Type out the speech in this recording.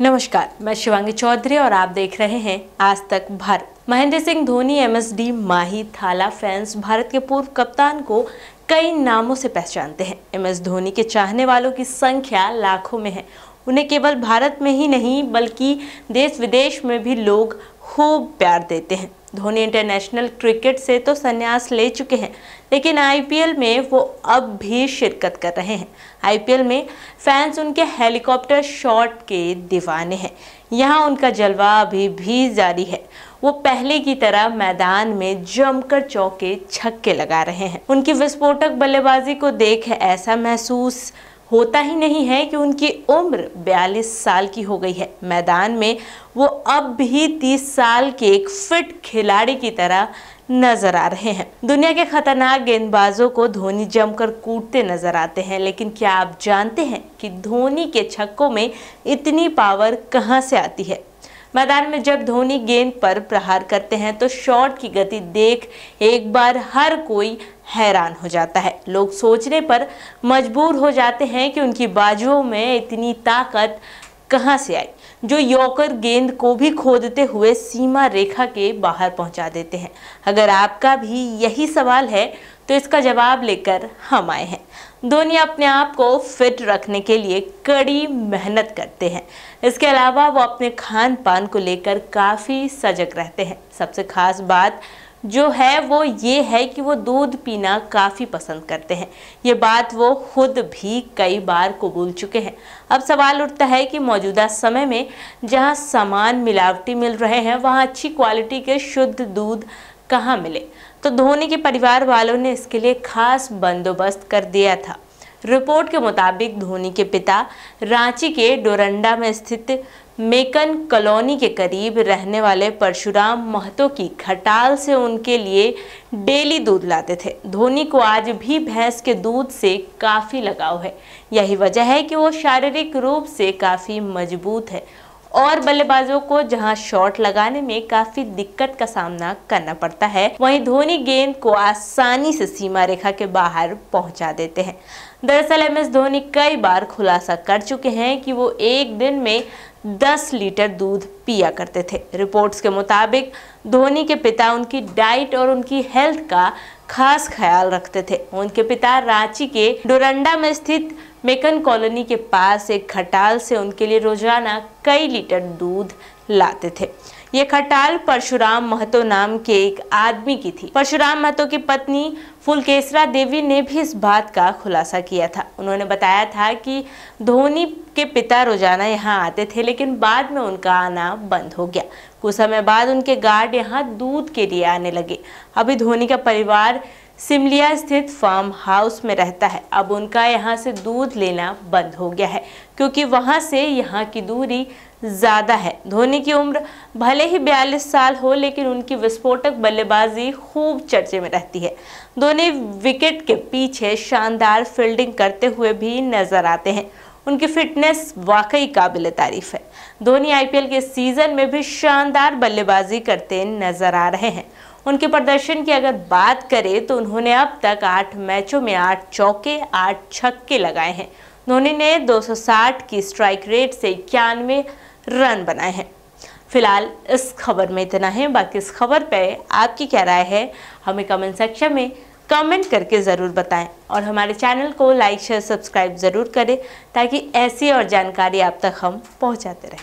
नमस्कार मैं शिवांगी चौधरी और आप देख रहे हैं आज तक भारत महेंद्र सिंह धोनी एमएसडी माही थाला फैंस भारत के पूर्व कप्तान को कई नामों से पहचानते हैं एमएस धोनी के चाहने वालों की संख्या लाखों में है उन्हें केवल भारत में ही नहीं बल्कि देश विदेश में भी लोग खूब प्यार देते हैं धोनी इंटरनेशनल क्रिकेट से तो संन्यास ले चुके हैं लेकिन आईपीएल में वो अब भी शिरकत कर रहे हैं आईपीएल में फैंस उनके हेलीकॉप्टर शॉट के दीवाने हैं यहाँ उनका जलवा अभी भी जारी है वो पहले की तरह मैदान में जमकर चौके छक्के लगा रहे हैं उनकी विस्फोटक बल्लेबाजी को देख ऐसा महसूस होता ही नहीं है कि उनकी उम्र 42 साल की हो गई है मैदान में वो अब भी 30 साल के एक फिट खिलाड़ी की तरह नजर आ रहे हैं दुनिया के खतरनाक गेंदबाजों को धोनी जमकर कूटते नजर आते हैं लेकिन क्या आप जानते हैं कि धोनी के छक्कों में इतनी पावर कहाँ से आती है मैदान में जब धोनी गेंद पर प्रहार करते हैं तो शॉट की गति देख एक बार हर कोई हैरान हो जाता है लोग सोचने पर मजबूर हो जाते हैं कि उनकी बाजुओं में इतनी ताकत कहां से आई जो योकर गेंद को भी खोदते हुए सीमा रेखा के बाहर पहुंचा देते हैं अगर आपका भी यही सवाल है तो इसका जवाब लेकर हम आए हैं धोनी अपने आप को फिट रखने के लिए कड़ी मेहनत करते हैं इसके अलावा वो अपने खान पान को लेकर काफ़ी सजग रहते हैं सबसे खास बात जो है वो ये है कि वो दूध पीना काफ़ी पसंद करते हैं ये बात वो खुद भी कई बार कबूल चुके हैं अब सवाल उठता है कि मौजूदा समय में जहाँ सामान मिलावटी मिल रहे हैं वहाँ अच्छी क्वालिटी के शुद्ध दूध कहाँ मिले तो धोनी के परिवार वालों ने इसके लिए खास बंदोबस्त कर दिया था रिपोर्ट के मुताबिक धोनी के पिता रांची के डोरंडा में स्थित मेकन कॉलोनी के करीब रहने वाले परशुराम महतो की खटाल से उनके लिए डेली दूध लाते थे धोनी को आज भी भैंस के दूध से काफ़ी लगाव है यही वजह है कि वो शारीरिक रूप से काफ़ी मजबूत है और बल्लेबाजों को जहां शॉट लगाने में काफी दिक्कत का सामना करना पड़ता है वहीं धोनी गेंद को आसानी से सीमा रेखा के बाहर पहुंचा देते हैं दरअसल एम एस धोनी कई बार खुलासा कर चुके हैं कि वो एक दिन में 10 लीटर दूध पिया करते थे रिपोर्ट्स के मुताबिक धोनी के पिता उनकी डाइट और उनकी हेल्थ का खास ख्याल रखते थे उनके पिता रांची के डोरंडा में स्थित मेकन कॉलोनी के पास एक खटाल से उनके लिए रोजाना कई लीटर दूध लाते थे ये खटाल परशुराम महतो नाम के एक आदमी की थी परशुराम महतो की पत्नी फुलकेसरा देवी ने भी इस बात का खुलासा किया था उन्होंने बताया था कि धोनी के पिता रोजाना यहाँ आते थे लेकिन बाद में उनका आना बंद हो गया कुछ समय बाद उनके गार्ड यहाँ दूध के लिए आने लगे अभी धोनी का परिवार सिमलिया स्थित फार्म हाउस में रहता है अब उनका यहाँ से दूध लेना बंद हो गया है क्योंकि वहाँ से यहाँ की दूरी ज़्यादा है धोनी की उम्र भले ही 42 साल हो लेकिन उनकी विस्फोटक बल्लेबाजी खूब चर्चे में रहती है धोनी विकेट के पीछे शानदार फील्डिंग करते हुए भी नजर आते हैं उनकी फिटनेस वाकई काबिल तारीफ है धोनी आईपीएल के सीज़न में भी शानदार बल्लेबाजी करते नजर आ रहे हैं उनके प्रदर्शन की अगर बात करें तो उन्होंने अब तक आठ मैचों में आठ चौके आठ छक्के लगाए हैं धोनी ने 260 की स्ट्राइक रेट से इक्यानवे रन बनाए हैं फिलहाल इस खबर में इतना है बाकी इस खबर पर आपकी क्या राय है हमें कमेंट सेक्शन में कमेंट करके ज़रूर बताएं और हमारे चैनल को लाइक शेयर सब्सक्राइब ज़रूर करें ताकि ऐसी और जानकारी आप तक हम पहुंचाते रहें